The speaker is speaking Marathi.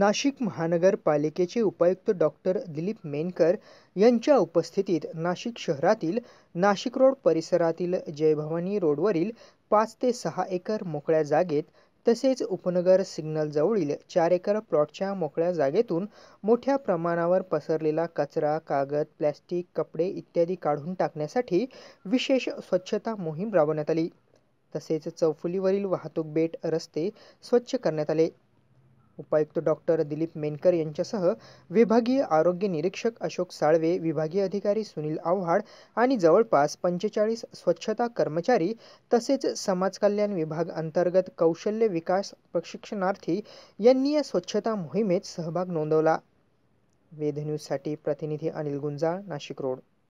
नाशिक महानगरपालिकेचे उपायुक्त डॉक्टर दिलीप मेनकर यांच्या उपस्थितीत नाशिक शहरातील नाशिक रोड परिसरातील जयभवानी रोडवरील पाच ते सहा एकर मोकळ्या जागेत तसेच उपनगर सिग्नलजवळील चार एकर प्लॉटच्या मोकळ्या जागेतून मोठ्या प्रमाणावर पसरलेला कचरा कागद प्लॅस्टिक कपडे इत्यादी काढून टाकण्यासाठी विशेष स्वच्छता मोहीम राबवण्यात आली तसेच चौफुलीवरील वाहतूक बेट रस्ते स्वच्छ करण्यात आले उपायुक्त डॉक्टर दिलीप मेनकर यांच्यासह विभागीय आरोग्य निरीक्षक अशोक साळवे विभागीय अधिकारी सुनील आव्हाड आणि जवळपास पंचेचाळीस स्वच्छता कर्मचारी तसेच समाजकल्याण विभाग अंतर्गत कौशल्य विकास प्रशिक्षणार्थी यांनी या स्वच्छता मोहिमेत सहभाग नोंदवला वेध प्रतिनिधी अनिल गुंजाळ नाशिक रोड